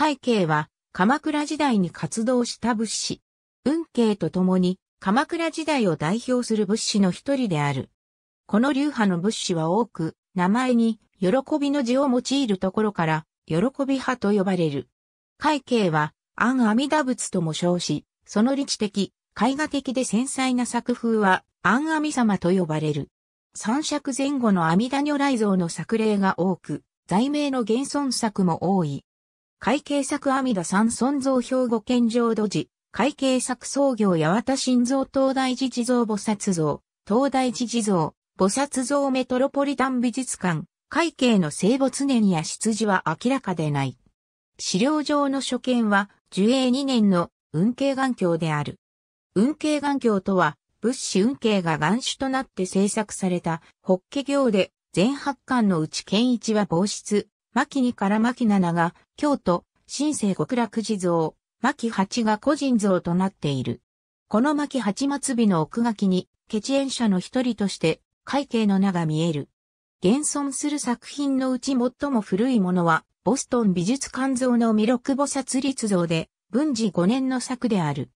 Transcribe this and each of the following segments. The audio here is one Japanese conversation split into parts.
海慶は鎌倉時代に活動した仏師。運慶と共に鎌倉時代を代表する仏師の一人である。この流派の仏師は多く、名前に喜びの字を用いるところから、喜び派と呼ばれる。海慶は、安阿弥陀仏とも称し、その理知的、絵画的で繊細な作風は、安阿弥様と呼ばれる。三尺前後の阿弥陀如来像の作例が多く、罪名の現存作も多い。会計作阿弥陀三尊像兵庫県上土寺、会計作創業八幡心臓東大寺地蔵菩薩像、東大寺地蔵、菩薩像メトロポリタン美術館、会計の生没年や出自は明らかでない。資料上の所見は、樹永2年の運慶眼鏡である。運慶眼鏡とは、物資運慶が眼主となって制作された、法華経で、全八巻のうち一は防湿、牧にから牧七が京都、新生極楽地蔵、牧八が個人像となっている。この牧八末尾の奥書きに、血縁者の一人として、会計の名が見える。現存する作品のうち最も古いものは、ボストン美術館像の弥勒菩薩立像で、文治5年の作である。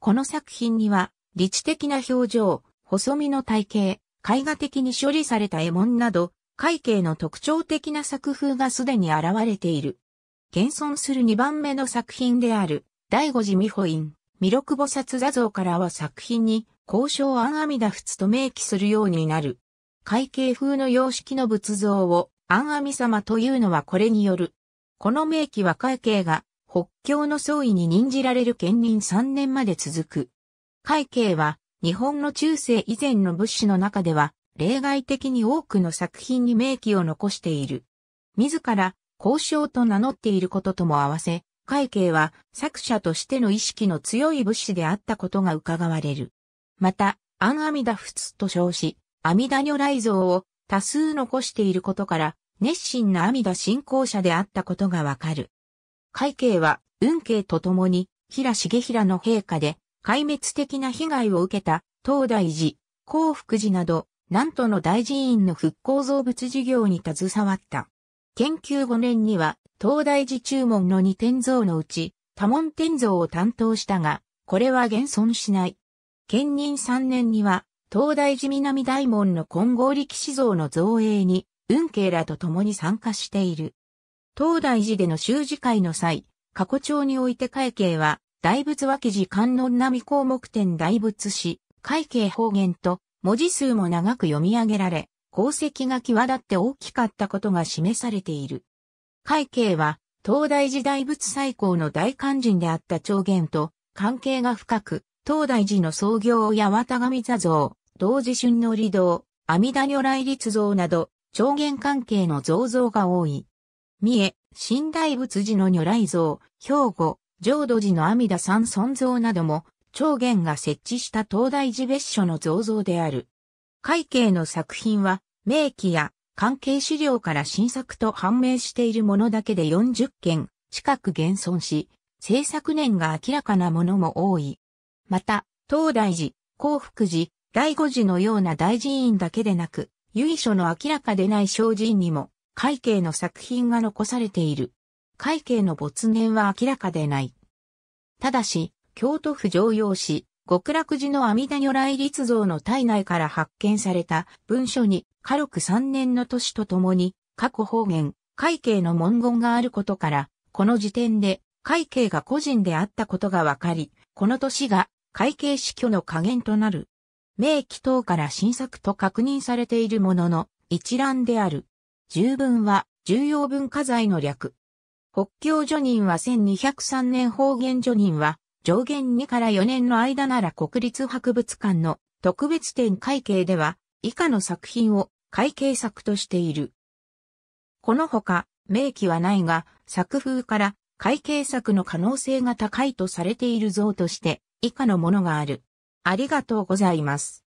この作品には、理知的な表情、細身の体型、絵画的に処理された絵文など、会計の特徴的な作風がすでに現れている。現存する2番目の作品である、第五次美保院、弥勒菩薩座像からは作品に、交渉安阿弥陀仏と明記するようになる。会計風の様式の仏像を、安阿弥様というのはこれによる。この明記は会計が、北京の総意に任じられる兼任3年まで続く。会計は、日本の中世以前の物資の中では、例外的に多くの作品に名記を残している。自ら、交渉と名乗っていることとも合わせ、会計は作者としての意識の強い物資であったことが伺われる。また、アン阿弥陀仏と称し、阿弥陀如来像を多数残していることから、熱心な阿弥陀信仰者であったことがわかる。会計は、運慶と共に、平重平の陛下で、壊滅的な被害を受けた、東大寺、幸福寺など、南都の大寺院の復興造物事業に携わった。研究5年には、東大寺注文の二天像のうち、多門天像を担当したが、これは現存しない。兼任3年には、東大寺南大門の金剛力士像の造営に、運慶らと共に参加している。東大寺での修士会の際、過去帳において会計は、大仏脇寺観音並項目店大仏師会計方言と文字数も長く読み上げられ、功績が際立って大きかったことが示されている。会計は、東大寺大仏最高の大肝心であった長元と関係が深く、東大寺の創業や渡上座像、同時春の利道、阿弥陀如来立像など、長元関係の像像が多い。三重、新大仏寺の如来像、兵庫、浄土寺の阿弥陀三尊像なども長元が設置した東大寺別所の造像である。会計の作品は、明記や関係資料から新作と判明しているものだけで40件近く現存し、制作年が明らかなものも多い。また、東大寺、幸福寺、醍醐寺のような大寺院だけでなく、由緒の明らかでない小寺院にも、会計の作品が残されている。会計の没年は明らかでない。ただし、京都府常用市、極楽寺の阿弥陀如来立像の体内から発見された文書に、軽く3年の年とともに、過去方言、会計の文言があることから、この時点で、会計が個人であったことが分かり、この年が会計死去の加減となる。明記等から新作と確認されているものの一覧である。十分は重要文化財の略。北京叙人は1203年方言叙人は上限2から4年の間なら国立博物館の特別展会計では以下の作品を会計作としている。このほか、明記はないが、作風から会計作の可能性が高いとされている像として以下のものがある。ありがとうございます。